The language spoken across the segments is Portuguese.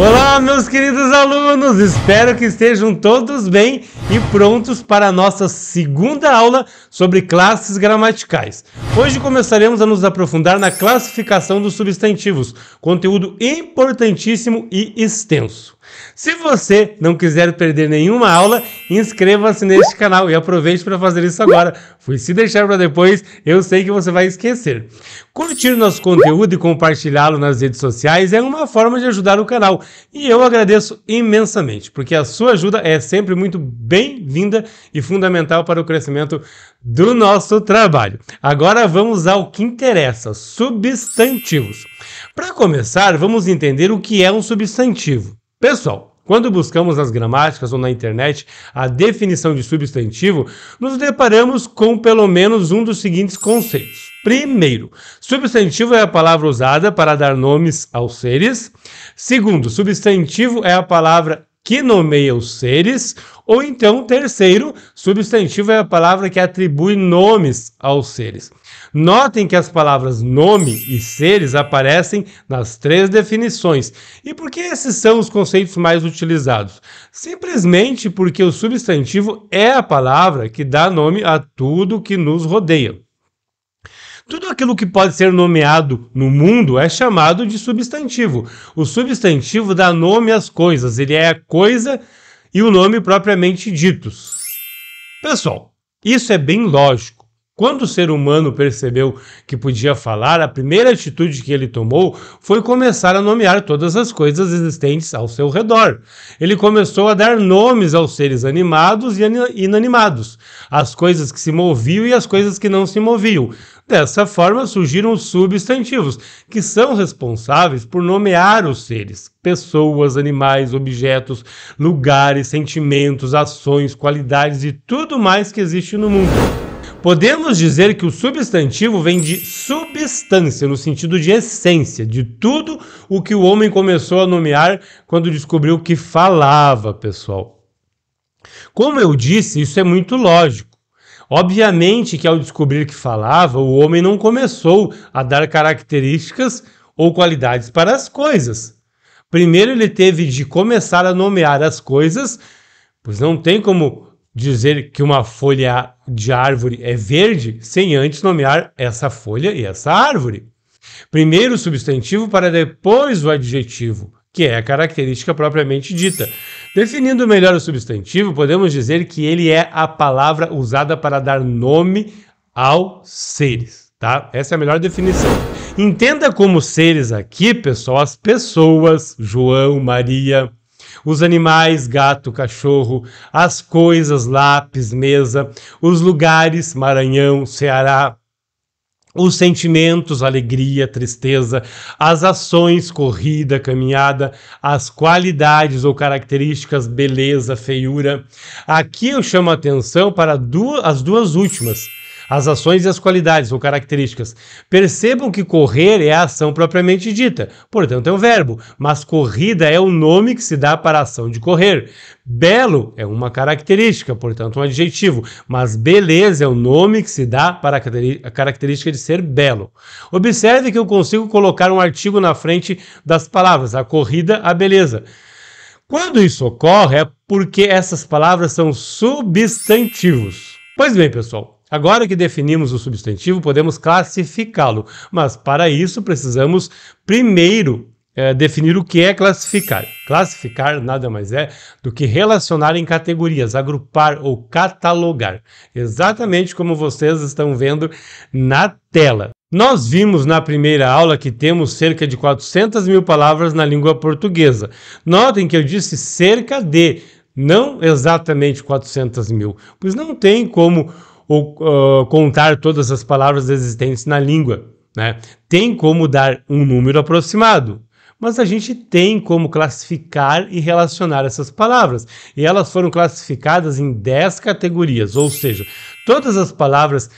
Olá, meus queridos alunos! Espero que estejam todos bem e prontos para a nossa segunda aula sobre classes gramaticais. Hoje começaremos a nos aprofundar na classificação dos substantivos, conteúdo importantíssimo e extenso. Se você não quiser perder nenhuma aula, inscreva-se neste canal e aproveite para fazer isso agora, pois se deixar para depois, eu sei que você vai esquecer. Curtir nosso conteúdo e compartilhá-lo nas redes sociais é uma forma de ajudar o canal e eu agradeço imensamente, porque a sua ajuda é sempre muito bem-vinda e fundamental para o crescimento do nosso trabalho. Agora vamos ao que interessa: substantivos. Para começar, vamos entender o que é um substantivo. Pessoal, quando buscamos nas gramáticas ou na internet a definição de substantivo, nos deparamos com pelo menos um dos seguintes conceitos. Primeiro, substantivo é a palavra usada para dar nomes aos seres. Segundo, substantivo é a palavra que nomeia os seres, ou então, terceiro, substantivo é a palavra que atribui nomes aos seres. Notem que as palavras nome e seres aparecem nas três definições. E por que esses são os conceitos mais utilizados? Simplesmente porque o substantivo é a palavra que dá nome a tudo que nos rodeia. Tudo aquilo que pode ser nomeado no mundo é chamado de substantivo. O substantivo dá nome às coisas, ele é a coisa e o nome propriamente ditos. Pessoal, isso é bem lógico. Quando o ser humano percebeu que podia falar, a primeira atitude que ele tomou foi começar a nomear todas as coisas existentes ao seu redor. Ele começou a dar nomes aos seres animados e inanimados, às coisas que se moviam e às coisas que não se moviam. Dessa forma surgiram os substantivos, que são responsáveis por nomear os seres, pessoas, animais, objetos, lugares, sentimentos, ações, qualidades e tudo mais que existe no mundo. Podemos dizer que o substantivo vem de substância, no sentido de essência, de tudo o que o homem começou a nomear quando descobriu que falava, pessoal. Como eu disse, isso é muito lógico. Obviamente que ao descobrir que falava, o homem não começou a dar características ou qualidades para as coisas. Primeiro ele teve de começar a nomear as coisas, pois não tem como dizer que uma folha de árvore é verde sem antes nomear essa folha e essa árvore. Primeiro o substantivo para depois o adjetivo, que é a característica propriamente dita. Definindo melhor o substantivo, podemos dizer que ele é a palavra usada para dar nome aos seres, tá? Essa é a melhor definição. Entenda como seres aqui, pessoal, as pessoas, João, Maria, os animais, gato, cachorro, as coisas, lápis, mesa, os lugares, Maranhão, Ceará, os sentimentos, alegria, tristeza, as ações, corrida, caminhada, as qualidades ou características, beleza, feiura. Aqui eu chamo a atenção para duas, as duas últimas as ações e as qualidades ou características. Percebam que correr é a ação propriamente dita, portanto é um verbo, mas corrida é o nome que se dá para a ação de correr. Belo é uma característica, portanto um adjetivo, mas beleza é o nome que se dá para a característica de ser belo. Observe que eu consigo colocar um artigo na frente das palavras, a corrida, a beleza. Quando isso ocorre é porque essas palavras são substantivos. Pois bem, pessoal, Agora que definimos o substantivo, podemos classificá-lo, mas para isso precisamos primeiro é, definir o que é classificar. Classificar nada mais é do que relacionar em categorias, agrupar ou catalogar, exatamente como vocês estão vendo na tela. Nós vimos na primeira aula que temos cerca de 400 mil palavras na língua portuguesa. Notem que eu disse cerca de, não exatamente 400 mil, pois não tem como ou uh, contar todas as palavras existentes na língua. Né? Tem como dar um número aproximado, mas a gente tem como classificar e relacionar essas palavras. E elas foram classificadas em 10 categorias, ou seja, todas as palavras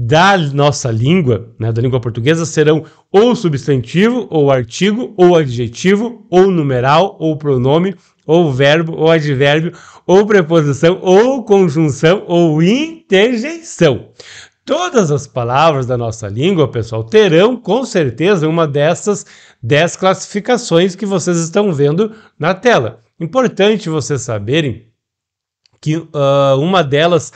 da nossa língua, né, da língua portuguesa, serão ou substantivo, ou artigo, ou adjetivo, ou numeral, ou pronome, ou verbo, ou advérbio, ou preposição, ou conjunção, ou interjeição. Todas as palavras da nossa língua, pessoal, terão com certeza uma dessas 10 classificações que vocês estão vendo na tela. Importante vocês saberem que uh, uma delas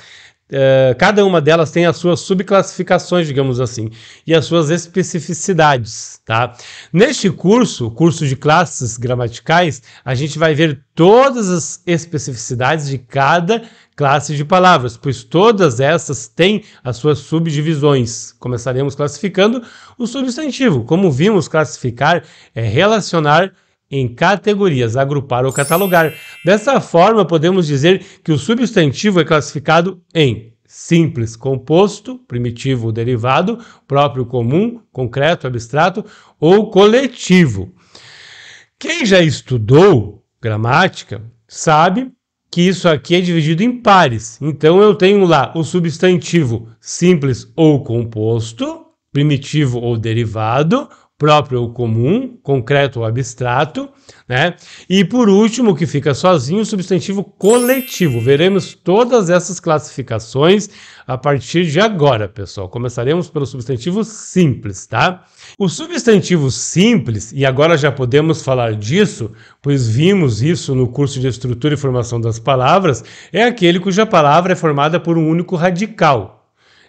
eh, cada uma delas tem as suas subclassificações, digamos assim, e as suas especificidades, tá? Neste curso, curso de classes gramaticais, a gente vai ver todas as especificidades de cada classe de palavras, pois todas essas têm as suas subdivisões. Começaremos classificando o substantivo. Como vimos, classificar é relacionar em categorias, agrupar ou catalogar. Dessa forma, podemos dizer que o substantivo é classificado em simples, composto, primitivo, derivado, próprio, comum, concreto, abstrato ou coletivo. Quem já estudou gramática sabe que isso aqui é dividido em pares. Então eu tenho lá o substantivo simples ou composto, primitivo ou derivado, próprio ou comum, concreto ou abstrato, né? E por último, que fica sozinho, o substantivo coletivo. Veremos todas essas classificações a partir de agora, pessoal. Começaremos pelo substantivo simples, tá? O substantivo simples, e agora já podemos falar disso, pois vimos isso no curso de estrutura e formação das palavras, é aquele cuja palavra é formada por um único radical.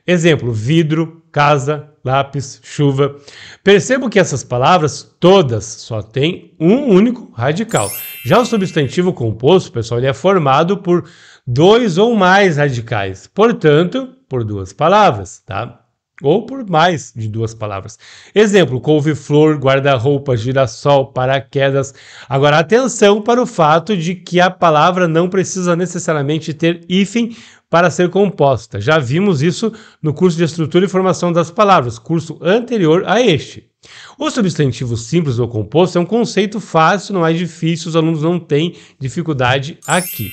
Exemplo: vidro, casa, lápis, chuva. Percebo que essas palavras todas só têm um único radical. Já o substantivo composto, pessoal, ele é formado por dois ou mais radicais. Portanto, por duas palavras, tá? Ou por mais de duas palavras. Exemplo: couve-flor, guarda-roupa, girassol, paraquedas. Agora, atenção para o fato de que a palavra não precisa necessariamente ter hífen para ser composta. Já vimos isso no curso de Estrutura e Formação das Palavras, curso anterior a este. O substantivo simples ou composto é um conceito fácil, não é difícil, os alunos não têm dificuldade aqui.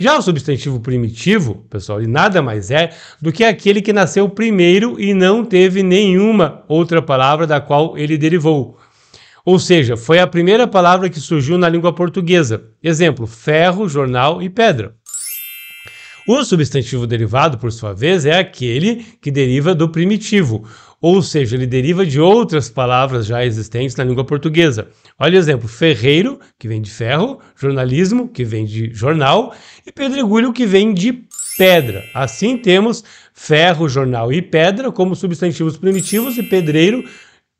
Já o substantivo primitivo, pessoal, ele nada mais é do que aquele que nasceu primeiro e não teve nenhuma outra palavra da qual ele derivou. Ou seja, foi a primeira palavra que surgiu na língua portuguesa. Exemplo: ferro, jornal e pedra. O substantivo derivado, por sua vez, é aquele que deriva do primitivo, ou seja, ele deriva de outras palavras já existentes na língua portuguesa. Olha o exemplo: ferreiro, que vem de ferro, jornalismo, que vem de jornal, e pedregulho, que vem de pedra. Assim temos ferro, jornal e pedra como substantivos primitivos e pedreiro,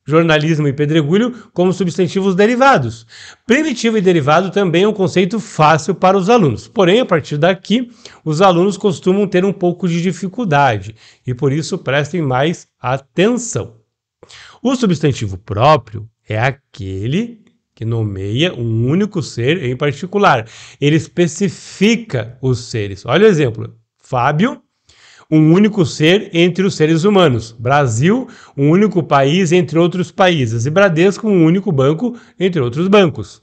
jornalismo e pedregulho como substantivos derivados. Primitivo e derivado também é um conceito fácil para os alunos, porém, a partir daqui, os alunos costumam ter um pouco de dificuldade e por isso prestem mais atenção. O substantivo próprio é aquele que nomeia um único ser em particular. Ele especifica os seres. Olha o exemplo: Fábio um único ser entre os seres humanos. Brasil, um único país entre outros países. E Bradesco, um único banco entre outros bancos.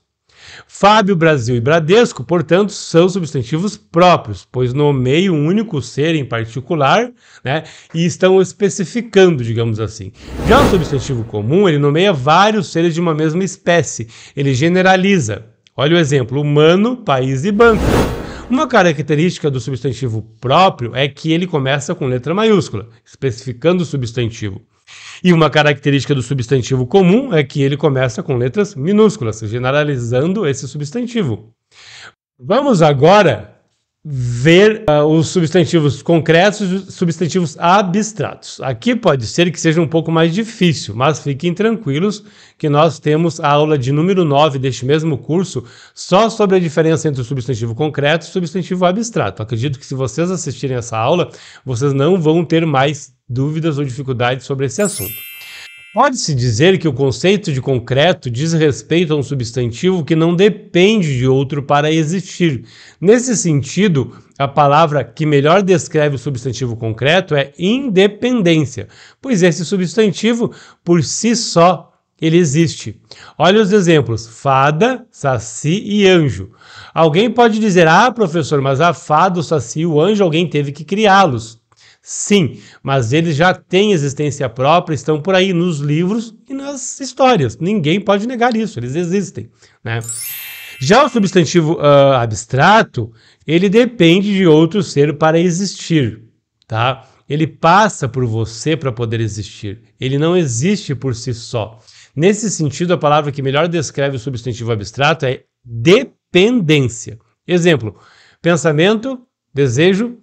Fábio, Brasil e Bradesco, portanto, são substantivos próprios, pois nomeiam um único ser em particular né, e estão especificando, digamos assim. Já o substantivo comum, ele nomeia vários seres de uma mesma espécie, ele generaliza. Olha o exemplo: humano, país e banco. Uma característica do substantivo próprio é que ele começa com letra maiúscula, especificando o substantivo. E uma característica do substantivo comum é que ele começa com letras minúsculas, generalizando esse substantivo. Vamos agora ver uh, os substantivos concretos substantivos abstratos. Aqui pode ser que seja um pouco mais difícil, mas fiquem tranquilos que nós temos a aula de número 9 deste mesmo curso só sobre a diferença entre o substantivo concreto e o substantivo abstrato. Acredito que se vocês assistirem essa aula, vocês não vão ter mais dúvidas ou dificuldades sobre esse assunto. Pode-se dizer que o conceito de concreto diz respeito a um substantivo que não depende de outro para existir. Nesse sentido, a palavra que melhor descreve o substantivo concreto é independência, pois esse substantivo, por si só, ele existe. Olha os exemplos: fada, saci e anjo. Alguém pode dizer: ah, professor, mas a fada, o saci e o anjo, alguém teve que criá-los. Sim, mas eles já têm existência própria, estão por aí nos livros e nas histórias. Ninguém pode negar isso, eles existem. Né? Já o substantivo uh, abstrato, ele depende de outro ser para existir. Tá? Ele passa por você para poder existir. Ele não existe por si só. Nesse sentido, a palavra que melhor descreve o substantivo abstrato é dependência. Exemplo: pensamento, desejo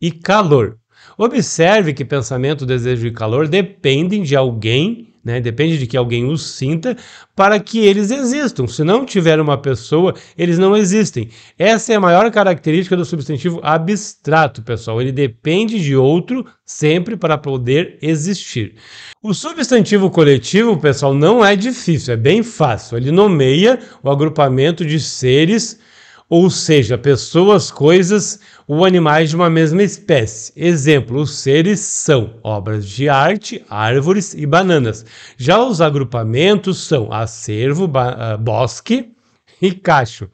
e calor. Observe que pensamento, desejo e calor dependem de alguém, né? depende de que alguém os sinta, para que eles existam. Se não tiver uma pessoa, eles não existem. Essa é a maior característica do substantivo abstrato, pessoal. Ele depende de outro sempre para poder existir. O substantivo coletivo, pessoal, não é difícil, é bem fácil. Ele nomeia o agrupamento de seres ou seja, pessoas, coisas ou animais de uma mesma espécie. Exemplo: os seres são obras de arte, árvores e bananas. Já os agrupamentos são acervo, ah, bosque e cacho,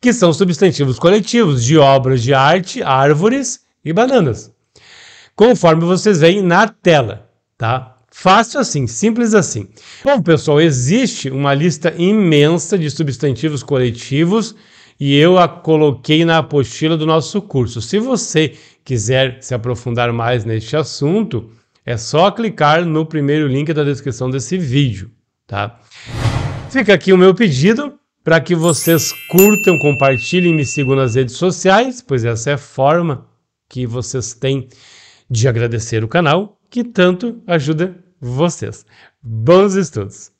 que são substantivos coletivos de obras de arte, árvores e bananas. Conforme vocês veem na tela, tá? Fácil assim, simples assim. Bom, pessoal, existe uma lista imensa de substantivos coletivos e eu a coloquei na apostila do nosso curso. Se você quiser se aprofundar mais neste assunto, é só clicar no primeiro link da descrição desse vídeo, tá? Fica aqui o meu pedido para que vocês curtam, compartilhem, me sigam nas redes sociais, pois essa é a forma que vocês têm de agradecer o canal que tanto ajuda vocês. Bons estudos!